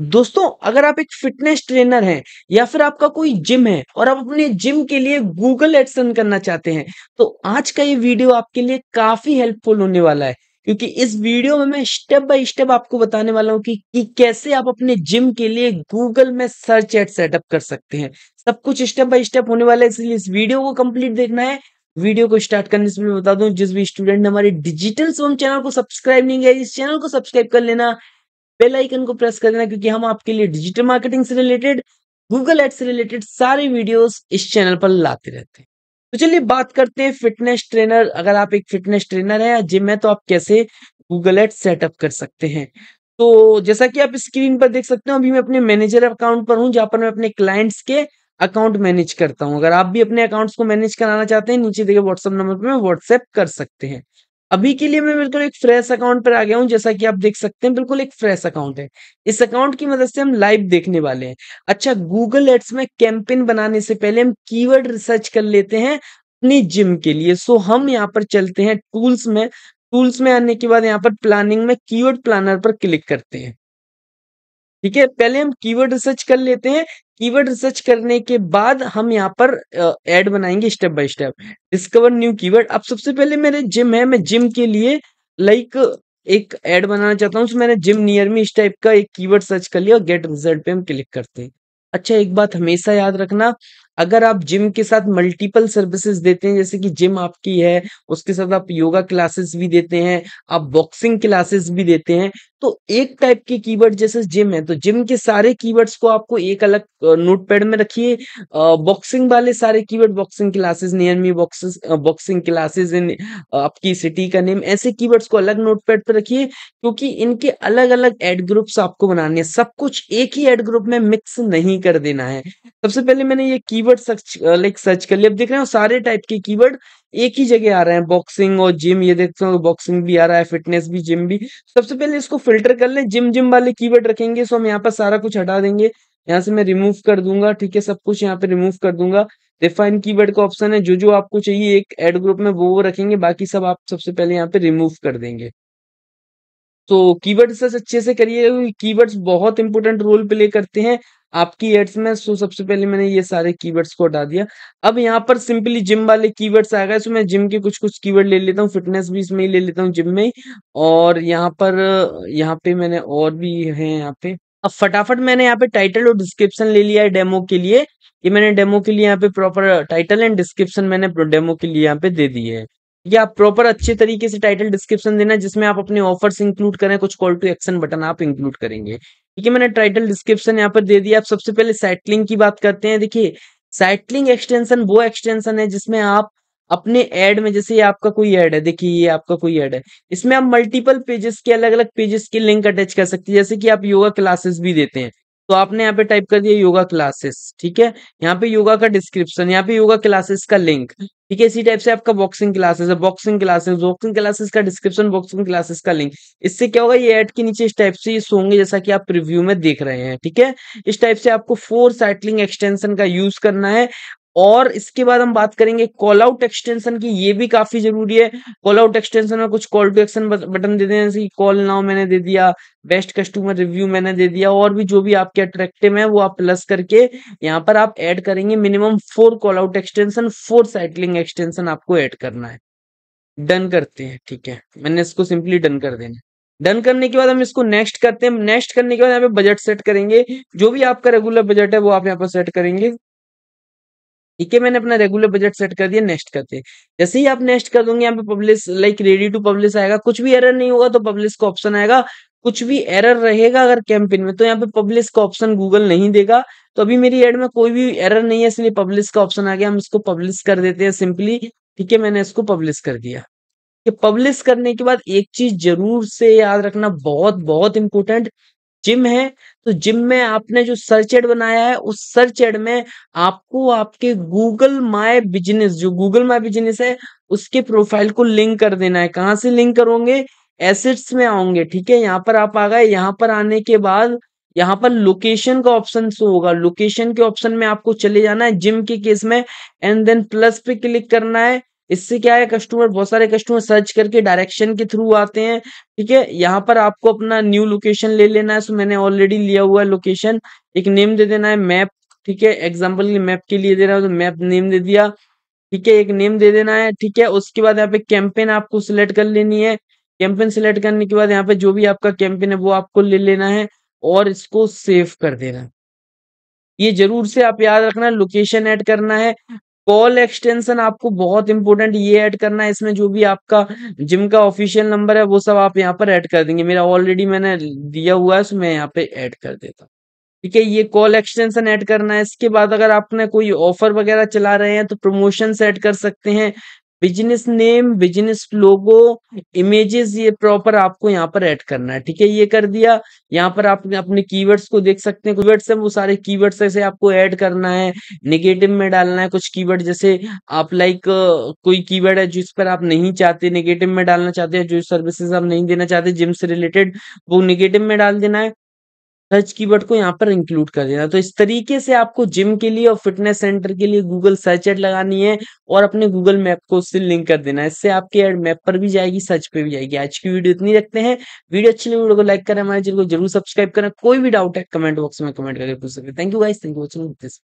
दोस्तों अगर आप एक फिटनेस ट्रेनर हैं या फिर आपका कोई जिम है और आप अपने जिम के लिए गूगल एडसन करना चाहते हैं तो आज का ये वीडियो आपके लिए काफी हेल्पफुल होने वाला है क्योंकि इस वीडियो में मैं स्टेप बाय स्टेप आपको बताने वाला हूं कि, कि कैसे आप अपने जिम के लिए गूगल में सर्च एड सेटअप कर सकते हैं सब कुछ स्टेप बाय स्टेप होने वाला है इसलिए इस वीडियो को कंप्लीट देखना है वीडियो को स्टार्ट करने से मैं बता दूं जिस भी स्टूडेंट ने हमारे डिजिटल स्वम चैनल को सब्सक्राइब नहीं किया इस चैनल को सब्सक्राइब कर लेना बेल आइकन को प्रेस कर देना क्योंकि हम आपके लिए डिजिटल मार्केटिंग से रिलेटेड गूगल एड से रिलेटेड सारे वीडियोस इस चैनल पर लाते रहते हैं तो चलिए बात करते हैं फिटनेस ट्रेनर अगर आप एक फिटनेस ट्रेनर है या जिम है तो आप कैसे गूगल एड सेटअप कर सकते हैं तो जैसा कि आप स्क्रीन पर देख सकते हो अभी मैं अपने मैनेजर अकाउंट पर हूँ जहां पर मैं अपने क्लाइंट्स के अकाउंट मैनेज करता हूं अगर आप भी अपने अकाउंट्स को मैनेज कराना चाहते हैं नीचे देखिए व्हाट्सअप नंबर पर व्हाट्सएप कर सकते हैं अभी के लिए मैं बिल्कुल एक फ्रेश अकाउंट पर आ गया हूँ जैसा कि आप देख सकते हैं बिल्कुल एक फ्रेश अकाउंट है इस अकाउंट की मदद से हम लाइव देखने वाले हैं अच्छा गूगल एड्स में कैंपेन बनाने से पहले हम कीवर्ड रिसर्च कर लेते हैं अपनी जिम के लिए सो हम यहाँ पर चलते हैं टूल्स में टूल्स में आने के बाद यहाँ पर प्लानिंग में कीवर्ड प्लानर पर क्लिक करते हैं ठीक है पहले हम कीवर्ड रिसर्च कर लेते हैं कीवर्ड रिसर्च करने के बाद हम यहाँ पर एड बनाएंगे step by step discover new keyword अब सबसे पहले मेरे जिम है मैं जिम के लिए लाइक एक एड बनाना चाहता हूँ मैंने जिम नियर में इस टाइप का एक कीवर्ड सर्च कर लिया और गेट रिजल्ट पे हम क्लिक करते हैं अच्छा एक बात हमेशा याद रखना अगर आप जिम के साथ मल्टीपल सर्विसेज देते हैं जैसे कि जिम आपकी है उसके साथ आप योगा क्लासेस भी देते हैं आप बॉक्सिंग क्लासेस भी देते हैं तो एक टाइप के कीवर्ड जैसे जिम है तो जिम के सारे कीवर्ड्स को आपको एक अलग नोटपैड में रखिए बॉक्सिंग वाले सारे keyword boxing classes near me boxes boxing classes in आपकी सिटी का नेम ऐसे कीवर्ड्स को अलग नोटपैड पर रखिए क्योंकि इनके अलग अलग एड ग्रुप्स आपको बनाने हैं सब कुछ एक ही एड ग्रुप में मिक्स नहीं कर देना है सबसे पहले मैंने ये की सर्च लाइक सर्च कर लिया अब देख रहे हो सारे टाइप के कीवर्ड एक ही जगह आ रहे हैं बॉक्सिंग और जिम ये देखते हो बॉक्सिंग तो भी आ रहा है फिटनेस भी जिम भी सबसे पहले इसको फिल्टर कर ले जिम जिम वाले कीवर्ड रखेंगे सो हम यहाँ पर सारा कुछ हटा देंगे यहाँ से मैं रिमूव कर दूंगा ठीक है सब कुछ यहाँ पे रिमूव कर दूंगा रिफाइन की का ऑप्शन है जो जो आपको चाहिए एक एड ग्रुप में वो वो रखेंगे बाकी सब आप सबसे पहले यहाँ पे रिमूव कर देंगे तो कीवर्ड्स सर्च अच्छे से करिए कीवर्ड्स बहुत इंपॉर्टेंट रोल प्ले करते हैं आपकी एड्स में सो सबसे पहले मैंने ये सारे कीवर्ड्स को हटा दिया अब यहाँ पर सिंपली जिम वाले कीवर्ड्स आ गए सो तो मैं जिम के कुछ कुछ कीवर्ड ले लेता हूँ फिटनेस भी इसमें ही ले लेता हूँ जिम में ही और यहाँ पर यहाँ पे मैंने और भी है यहाँ पे अब फटाफट मैंने यहाँ पे टाइटल और डिस्क्रिप्शन ले लिया है डेमो के लिए ये मैंने डेमो के लिए यहाँ पे प्रॉपर टाइटल एंड डिस्क्रिप्शन मैंने डेमो के लिए यहाँ पे दे दी है या आप प्रॉपर अच्छे तरीके से टाइटल डिस्क्रिप्शन देना जिसमें आप अपने ऑफर्स इंक्लूड करें कुछ कॉल टू एक्शन बटन आप इंक्लूड करेंगे देखिए मैंने टाइटल डिस्क्रिप्शन यहाँ पर दे दिया आप सबसे पहले साइटलिंग की बात करते हैं देखिए साइटलिंग एक्सटेंशन वो एक्सटेंशन है जिसमें आप अपने एड में जैसे ये आपका कोई एड है देखिए ये आपका कोई एड है इसमें आप मल्टीपल पेजेस के अलग अलग पेजेस की लिंक अटैच कर सकते हैं जैसे कि आप योगा क्लासेस भी देते हैं तो आपने यहाँ पे टाइप कर दिया योगा क्लासेस ठीक है यहाँ पे योगा का डिस्क्रिप्शन यहाँ पे योगा क्लासेस का लिंक ठीक है इसी टाइप से आपका बॉक्सिंग क्लासेस है बॉक्सिंग क्लासेस बॉक्सिंग क्लासेस का डिस्क्रिप्शन बॉक्सिंग क्लासेस का लिंक इससे क्या होगा ये ऐड के नीचे इस टाइप से ये होंगे जैसा कि आप प्रिव्यू में देख रहे हैं ठीक है इस टाइप से आपको फोर साइटलिंग एक्सटेंशन का यूज करना है और इसके बाद हम बात करेंगे कॉल आउट एक्सटेंशन की ये भी काफी जरूरी है कॉल आउट एक्सटेंशन में कुछ कॉल टू एक्शन बटन दे दें जैसे कॉल नाउ मैंने दे दिया बेस्ट कस्टमर रिव्यू मैंने दे दिया और भी जो भी आपके अट्रैक्टिव है वो आप प्लस करके यहाँ पर आप ऐड करेंगे minimum four call out extension four sitelink extension आपको ऐड करना है डन करते हैं ठीक है मैंने इसको सिंपली डन कर देना डन करने के बाद हम इसको नेक्स्ट करते हैं नेक्स्ट करने के बाद यहाँ पे बजट सेट करेंगे जो भी आपका रेगुलर बजट है वो आप यहाँ पर सेट करेंगे ठीक है मैंने अपना रेगुलर बजट सेट कर दिया नेक्स्ट करते जैसे ही आप नेक्स्ट कर दूंगे यहाँ पे publish like ready to publish आएगा कुछ भी एरर नहीं होगा तो पब्लिश का ऑप्शन आएगा कुछ भी एरर रहेगा अगर कैंपेन में तो यहाँ पे पब्लिश का ऑप्शन गूगल नहीं देगा तो अभी मेरी एड में कोई भी एरर नहीं है इसलिए पब्लिश का ऑप्शन आ गया हम इसको पब्लिश कर देते हैं सिंपली ठीक है मैंने इसको पब्लिश कर दिया कि पब्लिश करने के बाद एक चीज जरूर से याद रखना बहुत बहुत इंपॉर्टेंट जिम है तो जिम में आपने जो सर्च एड बनाया है उस सर्च एड में आपको आपके गूगल माय बिजनेस जो गूगल माय बिजनेस है उसके प्रोफाइल को लिंक कर देना है कहाँ से लिंक करोगे एसेट्स में आओगे ठीक है यहाँ पर आप आ गए यहाँ पर आने के बाद यहाँ पर लोकेशन का ऑप्शन शो होगा लोकेशन के ऑप्शन में आपको चले जाना है जिम के केस में एंड देन प्लस पे क्लिक करना है इससे क्या है कस्टमर बहुत सारे कस्टमर सर्च करके डायरेक्शन के थ्रू आते हैं ठीक है यहाँ पर आपको अपना न्यू लोकेशन ले लेना है सो मैंने ऑलरेडी लिया हुआ है लोकेशन एक नेम दे देना है मैप ठीक है एग्जाम्पल मैप के लिए दे रहा हूँ तो मैप नेम दे दिया ठीक है एक नेम दे देना है ठीक है उसके बाद यहाँ पे कैंपेन आपको सिलेक्ट कर लेनी है कैंपेन सिलेक्ट करने के बाद यहाँ पे जो भी आपका कैंपेन है वो आपको ले लेना है और इसको सेव कर देना है ये जरूर से आप याद रखना लोकेशन ऐड करना है कॉल एक्सटेंशन आपको बहुत इंपॉर्टेंट ये ऐड करना है इसमें जो भी आपका जिम का ऑफिशियल नंबर है वो सब आप यहाँ पर ऐड कर देंगे मेरा ऑलरेडी मैंने दिया हुआ है मैं यहाँ पे ऐड कर देता हूँ ठीक है ये कॉल एक्सटेंशन ऐड करना है इसके बाद अगर आपने कोई ऑफर वगैरह चला रहे हैं तो प्रमोशन ऐड कर सकते हैं business name business logo images ये प्रॉपर आपको यहाँ पर ऐड करना है ठीक है ये कर दिया यहाँ पर आप अपने कीवर्ड्स को देख सकते हैं कीवर्ड्स है वो सारे कीवर्ड्स ऐसे आपको ऐड करना है नेगेटिव में डालना है कुछ कीवर्ड जैसे आप लाइक कोई कीवर्ड है जिस पर आप नहीं चाहते नेगेटिव में डालना चाहते हैं जो सर्विसेज आप नहीं देना चाहते जिम से रिलेटेड वो निगेटिव में डाल देना है सर्च कीवर्ड को यहाँ पर इंक्लूड कर देना तो इस तरीके से आपको जिम के लिए और फिटनेस सेंटर के लिए गूगल सर्च एड लगानी है और अपने गूगल मैप को उससे लिंक कर देना है इससे आपके एड मैप पर भी जाएगी सर्च पे भी जाएगी आज की वीडियो इतनी रखते हैं वीडियो अच्छी लगी वीडियो को लाइक करें हमारे चैनल को जरूर सब्सक्राइब करें कोई भी डाउट है कमेंट बॉक्स में कमेंट करके पूछ सकते thank you guys thank you watching this